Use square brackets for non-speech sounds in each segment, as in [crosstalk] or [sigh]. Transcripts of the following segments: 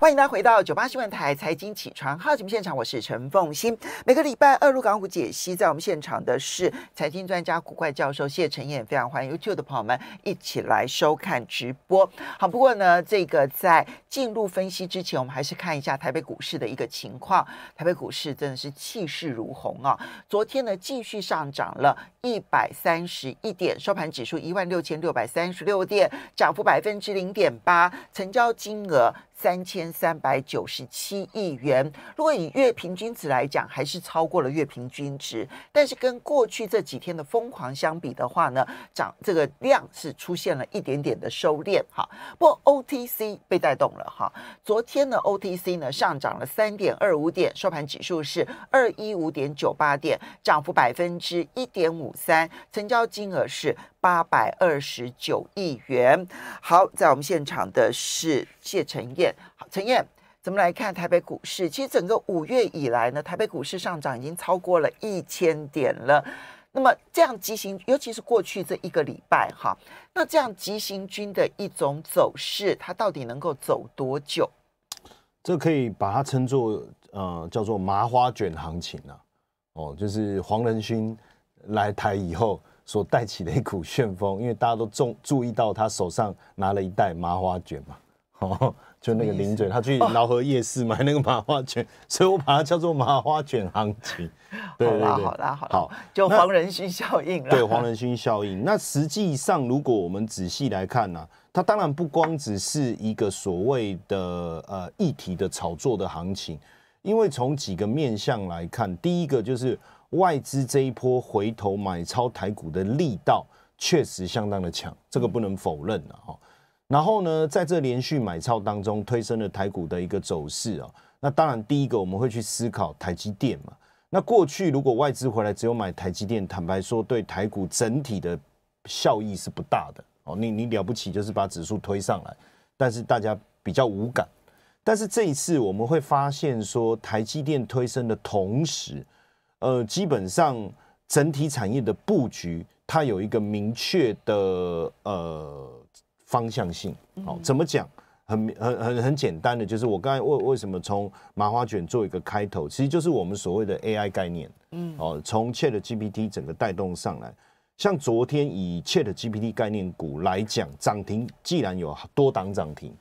欢迎大家回到九八新闻台财经起床号节目现场，我是陈凤欣。每个礼拜二入港股解析，在我们现场的是财经专家、股怪教授谢陈燕，非常欢迎 YouTube 的朋友们一起来收看直播。好，不过呢，这个在进入分析之前，我们还是看一下台北股市的一个情况。台北股市真的是气势如虹啊！昨天呢，继续上涨了一百三十一点，收盘指数一万六千六百三十六点，涨幅百分之零点八，成交金额。三千三百九十七亿元，如果以月平均值来讲，还是超过了月平均值。但是跟过去这几天的疯狂相比的话呢，涨这个量是出现了一点点的收敛哈。不过 OTC 被带动了哈，昨天的 OTC 呢上涨了三点二五点，收盘指数是二一五点九八点，涨幅百分之一点五三，成交金额是。八百二十九亿元。好，在我们现场的是谢陈燕。好，陈燕，咱们来看台北股市。其实整个五月以来呢，台北股市上涨已经超过了一千点了。那么这样急行，尤其是过去这一个礼拜哈，那这样急行军的一种走势，它到底能够走多久？这可以把它称作呃，叫做麻花卷行情啊。哦，就是黄仁勋来台以后。所带起的一股旋风，因为大家都注注意到他手上拿了一袋麻花卷嘛，哦，就那个零嘴，他去饶河夜市买那个麻花卷，所以我把它叫做麻花卷行情。[laughs] 对对对，好啦好啦好。就黄仁勋效应了。对黄仁勋效应，那实际上如果我们仔细来看呢，它当然不光只是一个所谓的呃议题的炒作的行情，因为从几个面向来看，第一个就是。外资这一波回头买超台股的力道确实相当的强，这个不能否认啊。然后呢，在这连续买超当中，推升了台股的一个走势啊。那当然，第一个我们会去思考台积电嘛。那过去如果外资回来只有买台积电，坦白说对台股整体的效益是不大的哦。你你了不起就是把指数推上来，但是大家比较无感。但是这一次我们会发现说，台积电推升的同时。呃，基本上整体产业的布局，它有一个明确的呃方向性。好，怎么讲？很很很很简单的，就是我刚才为为什么从麻花卷做一个开头，其实就是我们所谓的 AI 概念。嗯，哦，从 Chat GPT 整个带动上来，像昨天以 Chat GPT 概念股来讲，涨停既然有多档涨停，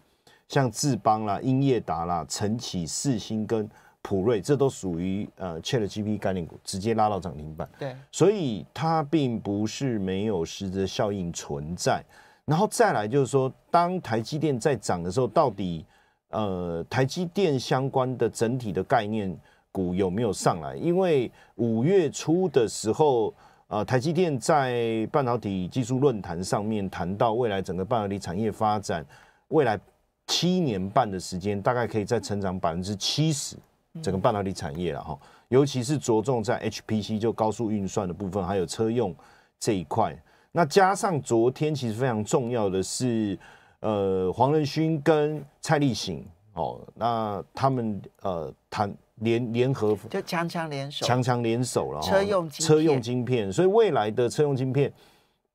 像智邦啦、英业达啦、晨起、四星跟。普瑞这都属于呃 ChatGPT 概念股，直接拉到涨停板。对，所以它并不是没有实质效应存在。然后再来就是说，当台积电在涨的时候，到底呃台积电相关的整体的概念股有没有上来？因为五月初的时候，呃台积电在半导体技术论坛上面谈到，未来整个半导体产业发展，未来七年半的时间大概可以再成长百分之七十。整个半导体产业了哈，尤其是着重在 HPC 就高速运算的部分，还有车用这一块。那加上昨天其实非常重要的是，呃，黄仁勋跟蔡立行哦，那他们呃谈联联合就强强联手，强强联手了。车用车用晶片，所以未来的车用晶片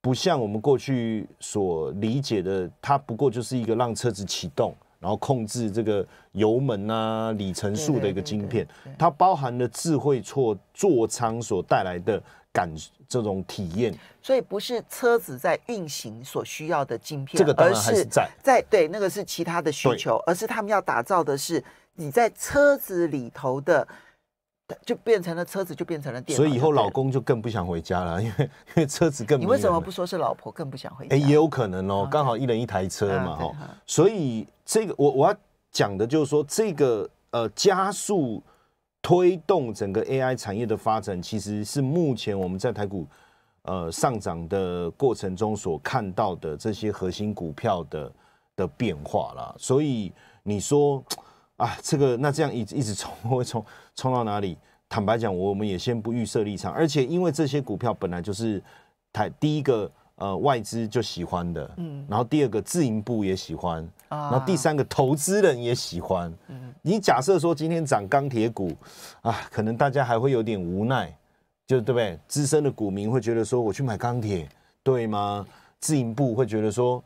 不像我们过去所理解的，它不过就是一个让车子启动。然后控制这个油门啊、里程数的一个晶片，它包含了智慧座座舱所带来的感这种体验，所以不是车子在运行所需要的晶片，这个当然还是在在对那个是其他的需求，而是他们要打造的是你在车子里头的。就变成了车子，就变成了电，所以以后老公就更不想回家了，因为因为车子更。你为什么不说是老婆更不想回家？哎，也有可能哦，刚好一人一台车嘛，哈。所以这个我我要讲的就是说，这个呃加速推动整个 AI 产业的发展，其实是目前我们在台股呃上涨的过程中所看到的这些核心股票的的变化啦。所以你说。啊，这个那这样一直一直冲，[laughs] 会冲冲到哪里？坦白讲，我们也先不预设立场，而且因为这些股票本来就是台第一个呃外资就喜欢的，嗯，然后第二个自营部也喜欢，啊，然后第三个投资人也喜欢，嗯，你假设说今天涨钢铁股，啊，可能大家还会有点无奈，就对不对？资深的股民会觉得说我去买钢铁，对吗？自营部会觉得说。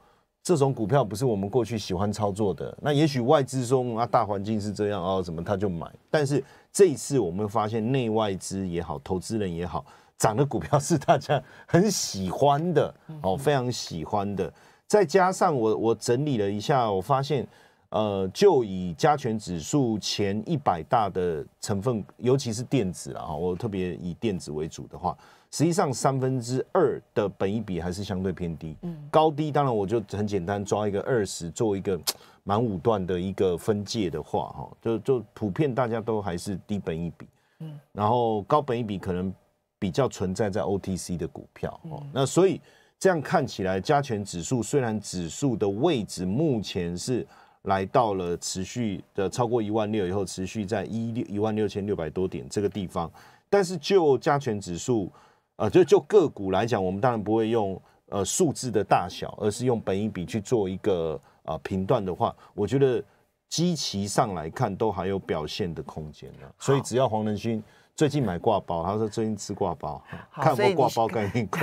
这种股票不是我们过去喜欢操作的，那也许外资说啊大环境是这样哦，什么他就买？但是这一次我们发现，内外资也好，投资人也好，涨的股票是大家很喜欢的哦，非常喜欢的。再加上我我整理了一下，我发现，呃，就以加权指数前一百大的成分，尤其是电子啊，我特别以电子为主的话。实际上三分之二的本一比还是相对偏低，嗯，高低当然我就很简单抓一个二十做一个满五段的一个分界的话，哈，就就普遍大家都还是低本一比，嗯，然后高本一比可能比较存在在 OTC 的股票，哦，那所以这样看起来加权指数虽然指数的位置目前是来到了持续的超过一万六以后持续在一六一万六千六百多点这个地方，但是就加权指数。啊，就就个股来讲，我们当然不会用呃数字的大小，而是用本一比去做一个啊频段的话，我觉得基期上来看都还有表现的空间啊。所以只要黄仁勋最近买挂包，他说最近吃挂包，看我挂包概念股。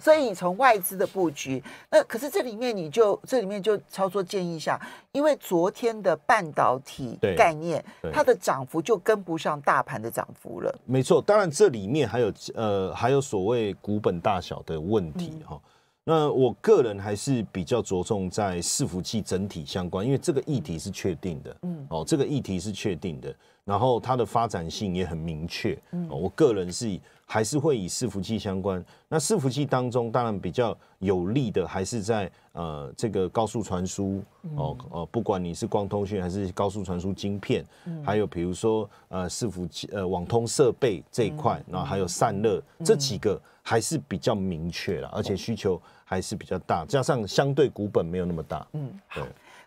所以你从外资的布局，那可是这里面你就这里面就操作建议一下，因为昨天的半导体概念，它的涨幅就跟不上大盘的涨幅了。没错，当然这里面还有呃还有所谓股本大小的问题哈。那我个人还是比较着重在伺服器整体相关，因为这个议题是确定的，嗯，哦，这个议题是确定的，然后它的发展性也很明确，嗯，我个人是。还是会以伺服器相关。那伺服器当中，当然比较有利的还是在呃这个高速传输哦哦，不管你是光通讯还是高速传输晶片，还有比如说呃伺服器呃网通设备这一块，然后还有散热这几个还是比较明确了，而且需求还是比较大，加上相对股本没有那么大，嗯对。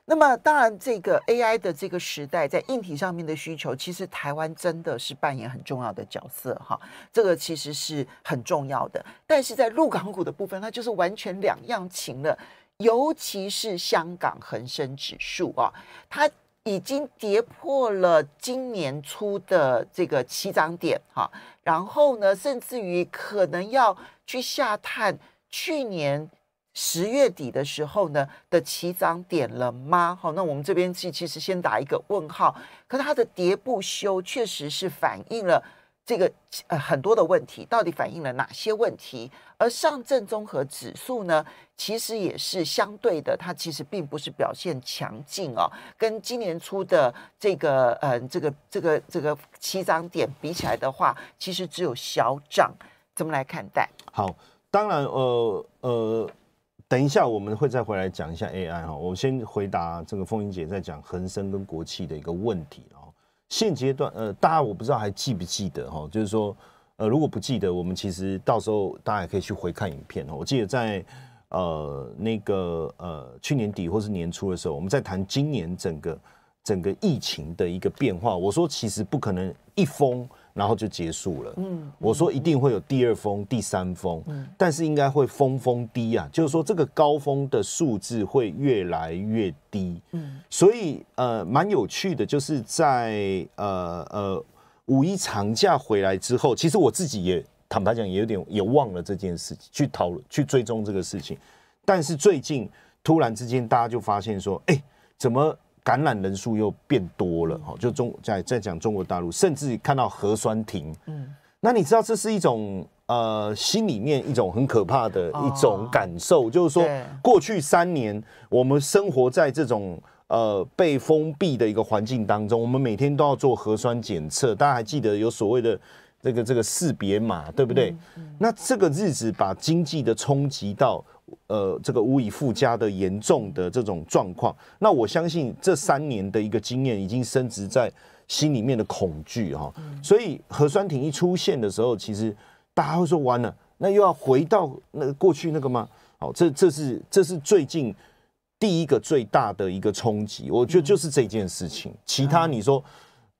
那么当然，这个 AI 的这个时代，在硬体上面的需求，其实台湾真的是扮演很重要的角色哈。这个其实是很重要的，但是在陆港股的部分，它就是完全两样情了。尤其是香港恒生指数啊，它已经跌破了今年初的这个起涨点哈，然后呢，甚至于可能要去下探去年。十月底的时候呢的起涨点了吗？好，那我们这边其其实先打一个问号。可是它的跌不休确实是反映了这个呃很多的问题，到底反映了哪些问题？而上证综合指数呢，其实也是相对的，它其实并不是表现强劲哦。跟今年初的这个嗯这个这个这个起涨点比起来的话，其实只有小涨。怎么来看待？好，当然呃呃。等一下，我们会再回来讲一下 AI 哈。我先回答这个凤英姐在讲恒生跟国企的一个问题哦。现阶段呃，大家我不知道还记不记得哈，就是说呃，如果不记得，我们其实到时候大家也可以去回看影片哦。我记得在呃那个呃去年底或是年初的时候，我们在谈今年整个整个疫情的一个变化。我说其实不可能一封。然后就结束了。嗯，我说一定会有第二封、第三嗯、但是应该会峰峰低啊，就是说这个高峰的数字会越来越低。嗯，所以呃，蛮有趣的，就是在呃呃五一长假回来之后，其实我自己也坦白讲，也有点也忘了这件事情，去讨论、去追踪这个事情。但是最近突然之间，大家就发现说，哎，怎么？感染人数又变多了，哈，就中在在讲中国大陆，甚至看到核酸停，嗯，那你知道这是一种呃心里面一种很可怕的一种感受，就是说过去三年我们生活在这种呃被封闭的一个环境当中，我们每天都要做核酸检测，大家还记得有所谓的这个这个识别码对不对？那这个日子把经济的冲击到。呃，这个无以复加的严重的这种状况，那我相信这三年的一个经验已经升值在心里面的恐惧哈。所以核酸艇一出现的时候，其实大家会说完了，那又要回到那过去那个吗？哦，这这是这是最近第一个最大的一个冲击，我觉得就是这件事情。其他你说？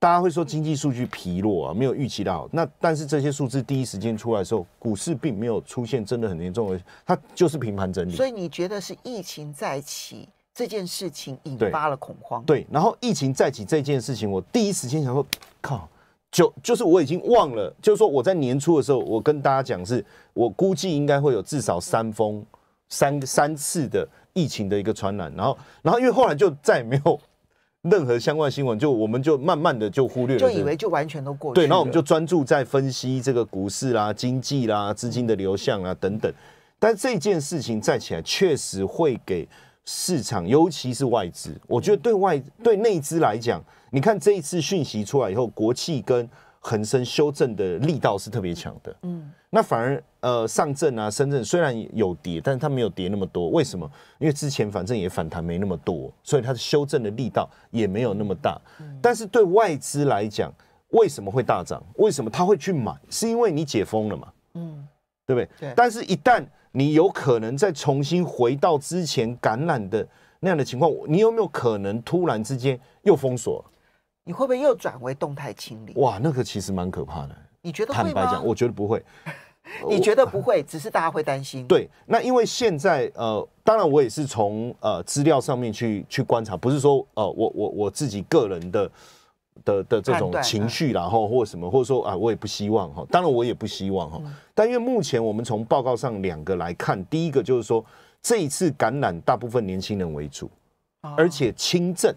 大家会说经济数据疲弱啊，没有预期到。那但是这些数字第一时间出来的时候，股市并没有出现真的很严重的，它就是平盘整理。所以你觉得是疫情再起这件事情引发了恐慌？对。然后疫情再起这件事情，我第一时间想说，靠，就就是我已经忘了，就是说我在年初的时候，我跟大家讲是，我估计应该会有至少三封、三三次的疫情的一个传染。然后，然后因为后来就再也没有。任何相关新闻，就我们就慢慢的就忽略了，就以为就完全都过去。对，然我们就专注在分析这个股市啦、经济啦、资金的流向啊等等。但这件事情再起来，确实会给市场，尤其是外资。我觉得对外对内资来讲，你看这一次讯息出来以后，国企跟恒生修正的力道是特别强的，嗯，那反而呃上证啊、深圳虽然有跌，但是它没有跌那么多。为什么？因为之前反正也反弹没那么多，所以它的修正的力道也没有那么大。但是对外资来讲，为什么会大涨？为什么他会去买？是因为你解封了嘛？嗯，对不对？对。但是，一旦你有可能再重新回到之前感染的那样的情况，你有没有可能突然之间又封锁？你会不会又转为动态清理？哇，那个其实蛮可怕的。你觉得坦白讲，我觉得不会。[laughs] 你觉得不会，只是大家会担心。对，那因为现在呃，当然我也是从呃资料上面去去观察，不是说呃我我我自己个人的的的这种情绪，然后或什么，或者说啊，我也不希望哈，当然我也不希望哈。但因为目前我们从报告上两个来看，第一个就是说这一次感染大部分年轻人为主，而且轻症。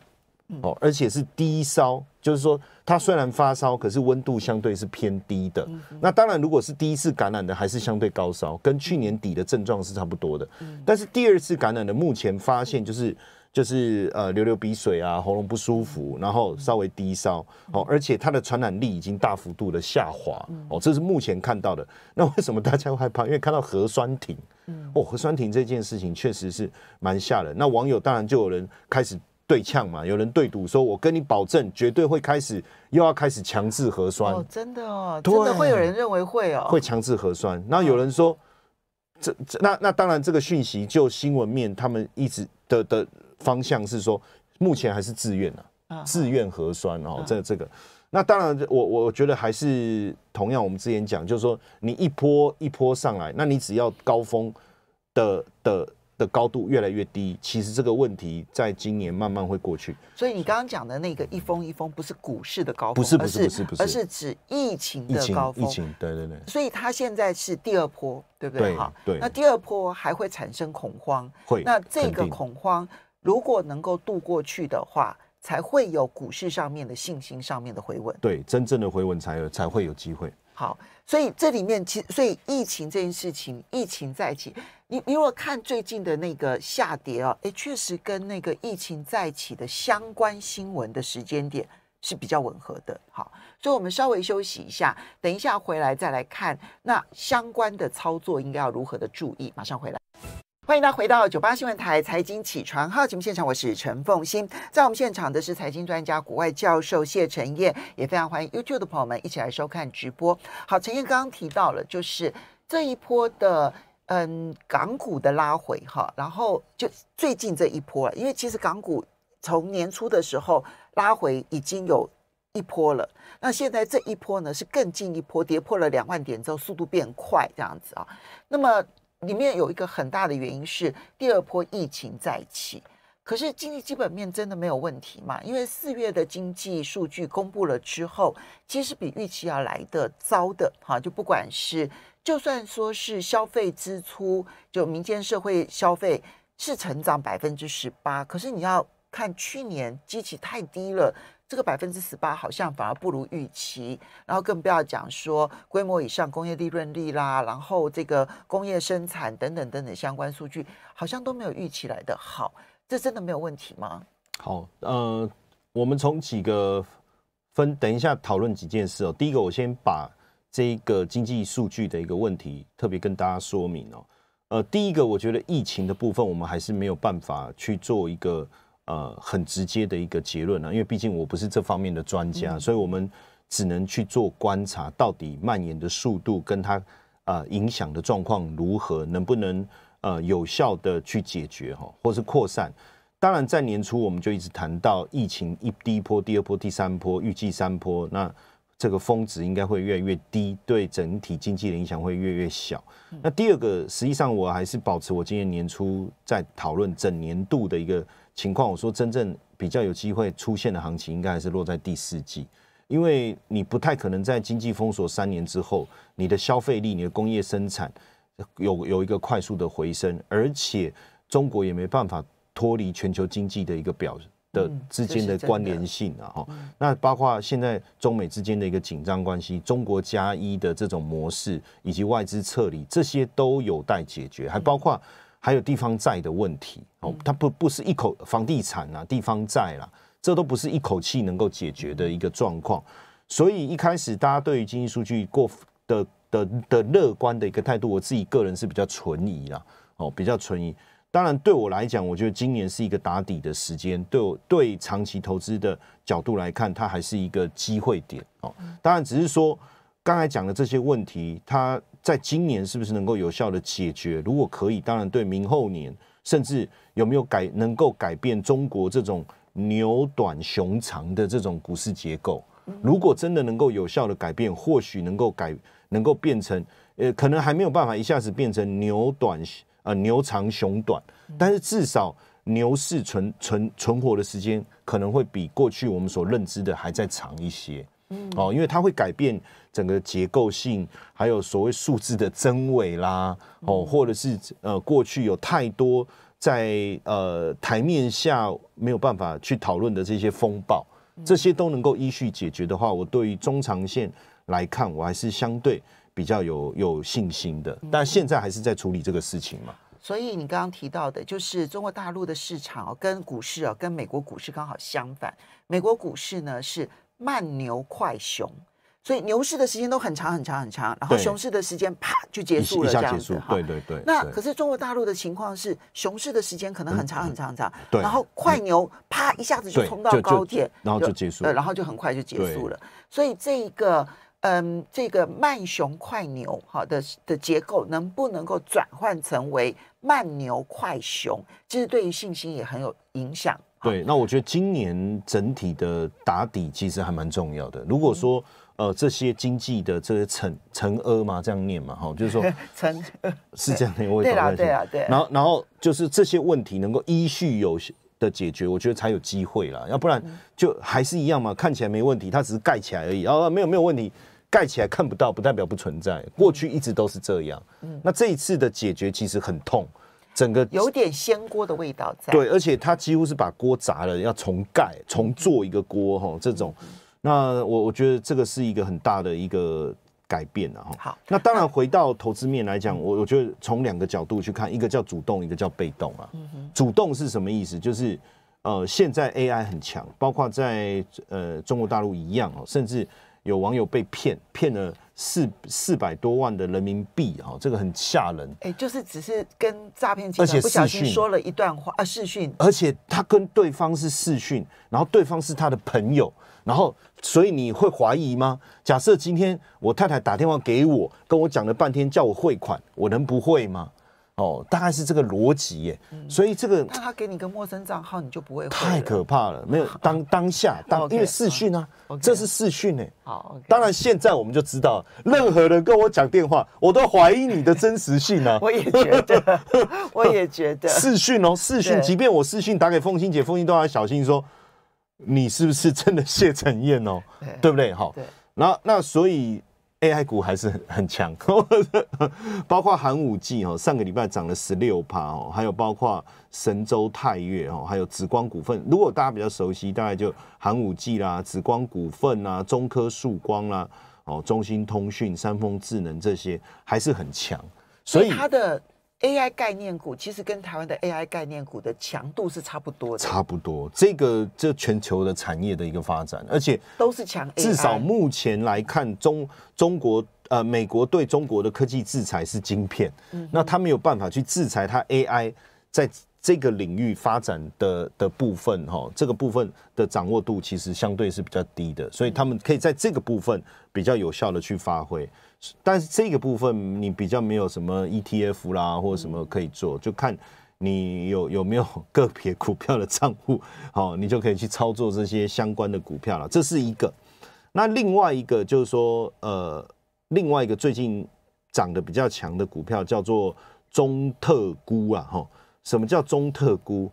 哦，而且是低烧，就是说他虽然发烧，可是温度相对是偏低的。那当然，如果是第一次感染的，还是相对高烧，跟去年底的症状是差不多的。但是第二次感染的，目前发现就是就是呃流流鼻水啊，喉咙不舒服，然后稍微低烧。哦，而且它的传染力已经大幅度的下滑。哦，这是目前看到的。那为什么大家会害怕？因为看到核酸停。哦，核酸停这件事情确实是蛮吓人。那网友当然就有人开始。对呛嘛，有人对赌，说我跟你保证，绝对会开始又要开始强制核酸。哦，真的哦，真的会有人认为会哦，会强制核酸。那有人说，这那那当然，这个讯息就新闻面，他们一直的的方向是说，目前还是自愿的，自愿核酸哦。这这个，那当然，我我觉得还是同样，我们之前讲，就是说你一波一波上来，那你只要高峰的的。的高度越来越低，其实这个问题在今年慢慢会过去。所以你刚刚讲的那个“一封一封”不是股市的高峰，不是不是不是，而是指疫情的高峰。疫情对对对。所以它现在是第二波，对不对？哈，对。那第二波还会产生恐慌，会。那这个恐慌如果能够度过去的话，才会有股市上面的信心上面的回稳。对，真正的回稳才有才会有机会。好。所以这里面其实，所以疫情这件事情，疫情在一起，你你如果看最近的那个下跌哦，哎，确实跟那个疫情在一起的相关新闻的时间点是比较吻合的。好，所以我们稍微休息一下，等一下回来再来看那相关的操作应该要如何的注意。马上回来。欢迎大家回到九八新闻台财经起床号节目现场，我是陈凤欣，在我们现场的是财经专家、国外教授谢承业，也非常欢迎 YouTube 的朋友们一起来收看直播。好，陈业刚刚提到了，就是这一波的嗯港股的拉回哈，然后就最近这一波了，因为其实港股从年初的时候拉回已经有一波了，那现在这一波呢是更近一波，跌破了两万点之后，速度变快这样子啊，那么。里面有一个很大的原因是第二波疫情再起，可是经济基本面真的没有问题嘛？因为四月的经济数据公布了之后，其实比预期要来的糟的哈。就不管是就算说是消费支出，就民间社会消费是成长百分之十八，可是你要看去年基期太低了。这个百分之十八好像反而不如预期，然后更不要讲说规模以上工业利润率啦，然后这个工业生产等等等等相关数据，好像都没有预期来的好，这真的没有问题吗？好，呃，我们从几个分，等一下讨论几件事哦。第一个，我先把这个经济数据的一个问题特别跟大家说明哦。呃，第一个，我觉得疫情的部分，我们还是没有办法去做一个。呃，很直接的一个结论啊，因为毕竟我不是这方面的专家，所以我们只能去做观察，到底蔓延的速度跟它啊影响的状况如何，能不能呃有效的去解决哈，或是扩散。当然，在年初我们就一直谈到疫情一第一波、第二波、第三波，预计三波那。这个峰值应该会越来越低，对整体经济的影响会越来越小。那第二个，实际上我还是保持我今年年初在讨论整年度的一个情况，我说真正比较有机会出现的行情，应该还是落在第四季，因为你不太可能在经济封锁三年之后，你的消费力、你的工业生产有有一个快速的回升，而且中国也没办法脱离全球经济的一个表。的之间的关联性啊，哈，那包括现在中美之间的一个紧张关系，中国加一的这种模式，以及外资撤离，这些都有待解决，还包括还有地方债的问题哦，它不不是一口房地产啊，地方债啦，这都不是一口气能够解决的一个状况，所以一开始大家对于经济数据过的的的乐观的一个态度，我自己个人是比较存疑啦，哦，比较存疑。当然，对我来讲，我觉得今年是一个打底的时间。对我对长期投资的角度来看，它还是一个机会点哦。当然，只是说刚才讲的这些问题，它在今年是不是能够有效的解决？如果可以，当然对明后年甚至有没有改能够改变中国这种牛短熊长的这种股市结构？如果真的能够有效的改变，或许能够改能够变成呃，可能还没有办法一下子变成牛短。呃，牛长熊短，但是至少牛市存存存活的时间可能会比过去我们所认知的还再长一些，哦，因为它会改变整个结构性，还有所谓数字的真伪啦，哦，或者是呃过去有太多在呃台面下没有办法去讨论的这些风暴，这些都能够依序解决的话，我对于中长线来看，我还是相对。比较有有信心的，但现在还是在处理这个事情嘛。所以你刚刚提到的，就是中国大陆的市场跟股市啊，跟美国股市刚好相反。美国股市呢是慢牛快熊，所以牛市的时间都很长很长很长，然后熊市的时间啪就结束了，这样子。对对对。那可是中国大陆的情况是，熊市的时间可能很长很长很长，然后快牛啪一下子就冲到高铁，然后就结束，了然后就很快就结束了。所以这一个。嗯，这个慢熊快牛哈的的结构能不能够转换成为慢牛快熊？其实对于信心也很有影响。对，那我觉得今年整体的打底其实还蛮重要的。如果说呃这些经济的这些承承阿嘛，这样念嘛，哈，就是说承 [laughs] 是这样的，对啊对啊对。然后然后就是这些问题能够依序有序。的解决，我觉得才有机会啦。要不然就还是一样嘛，看起来没问题，它只是盖起来而已。哦，没有没有问题，盖起来看不到，不代表不存在。过去一直都是这样。嗯，那这一次的解决其实很痛，整个有点掀锅的味道在。对，而且它几乎是把锅砸了，要重盖、重做一个锅哈。这种，那我我觉得这个是一个很大的一个。改变了哈，好。那当然回到投资面来讲，我我觉得从两个角度去看，一个叫主动，一个叫被动啊。主动是什么意思？就是呃，现在 AI 很强，包括在呃中国大陆一样哦，甚至。有网友被骗，骗了四四百多万的人民币哦，这个很吓人。哎，就是只是跟诈骗集团不小心说了一段话啊，试训，而且他跟对方是试训，然后对方是他的朋友，然后所以你会怀疑吗？假设今天我太太打电话给我，跟我讲了半天叫我汇款，我能不会吗？哦，大概是这个逻辑耶，所以这个那他给你个陌生账号，你就不会太可怕了。没有当当下当因为视讯啊，这是视讯呢。好，当然现在我们就知道，任何人跟我讲电话，我都怀疑你的真实性呢。[laughs] 我也觉得，我也觉得视讯哦，视讯，即便我视讯打给凤心姐，凤心都要小心说，你是不是真的谢承彦哦？对不对？好，那那所以。AI 股还是很强，[laughs] 包括寒武纪哦，上个礼拜涨了十六趴哦，还有包括神州泰岳哦，还有紫光股份。如果大家比较熟悉，大概就寒武纪啦、紫光股份啦、中科曙光啦、哦、中兴通讯、三丰智能这些还是很强，所以它的。AI 概念股其实跟台湾的 AI 概念股的强度是差不多的，差不多。这个这全球的产业的一个发展，而且都是强。至少目前来看，中中国呃美国对中国的科技制裁是晶片，那他没有办法去制裁它 AI 在。这个领域发展的的部分，哈，这个部分的掌握度其实相对是比较低的，所以他们可以在这个部分比较有效的去发挥。但是这个部分你比较没有什么 ETF 啦，或者什么可以做，就看你有有没有个别股票的账户，好，你就可以去操作这些相关的股票了。这是一个。那另外一个就是说，呃，另外一个最近涨得比较强的股票叫做中特估啊，哈。什么叫中特估？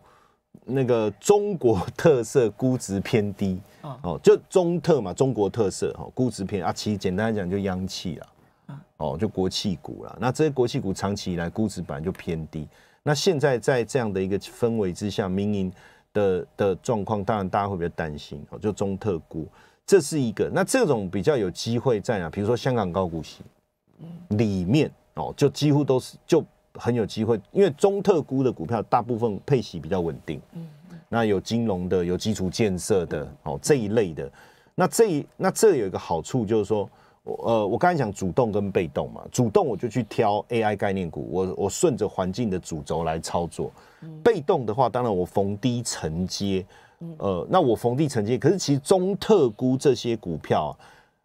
那个中国特色估值偏低哦，就中特嘛，中国特色哈，估值偏啊。其实简单来讲，就央企了，哦，就国企股了。那这些国企股长期以来估值本来就偏低。那现在在这样的一个氛围之下，民营的的状况，当然大家会比较担心哦。就中特估，这是一个。那这种比较有机会在哪？比如说香港高股息，嗯，里面哦，就几乎都是就。很有机会，因为中特估的股票大部分配息比较稳定。嗯，那有金融的，有基础建设的，哦这一类的。那这一那这有一个好处就是说，我呃我刚才讲主动跟被动嘛，主动我就去挑 AI 概念股，我我顺着环境的主轴来操作。被动的话，当然我逢低承接。呃，那我逢低承接，可是其实中特估这些股票，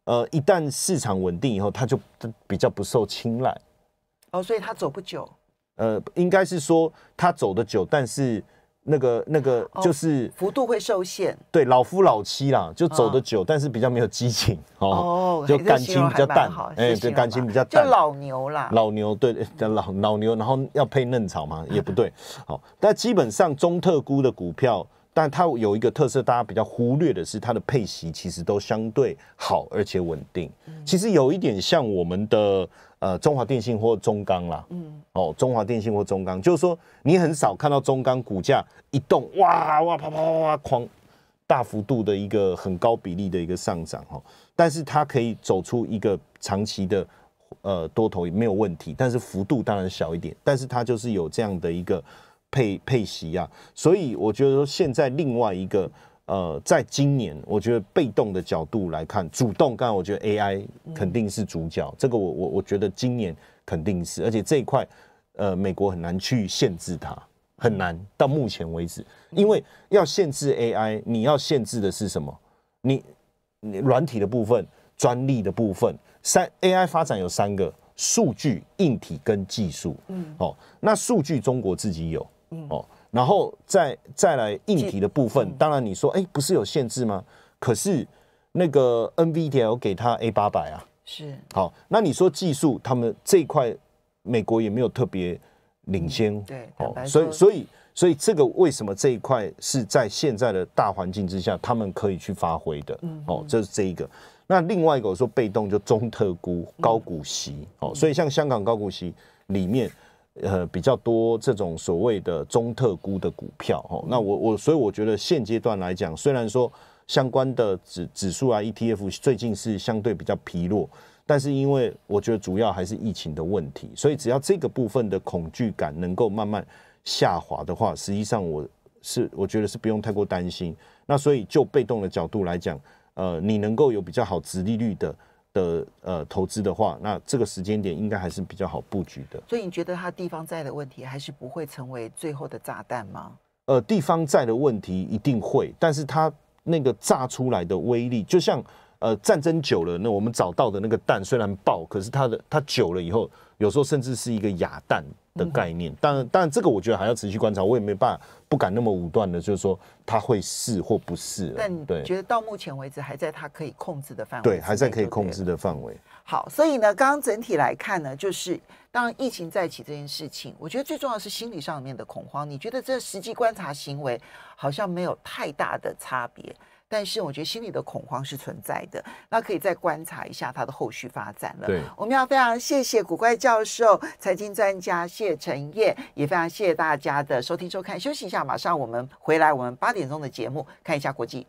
呃，一旦市场稳定以后，它就比较不受青睐。哦，所以它走不久。呃，应该是说他走的久，但是那个那个就是幅度会受限。对，老夫老妻啦，就走的久，但是比较没有激情哦，就感情比较淡，哎，对，感情比较就老牛啦，老牛对，老老牛，然后要配嫩草嘛，也不对，好，但基本上中特估的股票，但它有一个特色，大家比较忽略的是，它的配息其实都相对好而且稳定，其实有一点像我们的。呃，中华电信或中钢啦，嗯，哦，中华电信或中钢，就是说你很少看到中钢股价一动，哇哇啪啪啪啪狂大幅度的一个很高比例的一个上涨哈，但是它可以走出一个长期的呃多头也没有问题，但是幅度当然小一点，但是它就是有这样的一个配配息啊，所以我觉得说现在另外一个。呃，在今年，我觉得被动的角度来看，主动，但我觉得 A I 肯定是主角。这个我我我觉得今年肯定是，而且这一块，呃，美国很难去限制它，很难。到目前为止，因为要限制 A I，你要限制的是什么？你你软体的部分、专利的部分。三 A I 发展有三个：数据、硬体跟技术。嗯，哦，那数据中国自己有。嗯，哦。然后再再来硬体的部分，当然你说哎，不是有限制吗？可是那个 n v D l 给他 A 八百啊，是好，那你说技术他们这一块美国也没有特别领先，对，好，所以所以所以这个为什么这一块是在现在的大环境之下他们可以去发挥的？嗯，哦，这是这一个。那另外一个我说被动就中特估高股息，哦，所以像香港高股息里面。呃，比较多这种所谓的中特估的股票哦。那我我所以我觉得现阶段来讲，虽然说相关的指指数啊 ETF 最近是相对比较疲弱，但是因为我觉得主要还是疫情的问题，所以只要这个部分的恐惧感能够慢慢下滑的话，实际上我是我觉得是不用太过担心。那所以就被动的角度来讲，呃，你能够有比较好值利率的。的呃投资的话，那这个时间点应该还是比较好布局的。所以你觉得它地方债的问题还是不会成为最后的炸弹吗？呃，地方债的问题一定会，但是它那个炸出来的威力，就像呃战争久了，那我们找到的那个弹虽然爆，可是它的它久了以后。有时候甚至是一个哑弹的概念，但但这个我觉得还要持续观察，我也没办法，不敢那么武断的，就是说他会是或不是。但你觉得到目前为止还在他可以控制的范围，对，还在可以控制的范围。好，所以呢，刚刚整体来看呢，就是当疫情再起这件事情，我觉得最重要是心理上面的恐慌。你觉得这实际观察行为好像没有太大的差别。但是我觉得心里的恐慌是存在的，那可以再观察一下它的后续发展了。对，我们要非常谢谢古怪教授、财经专家谢承业，也非常谢谢大家的收听收看。休息一下，马上我们回来，我们八点钟的节目看一下国际。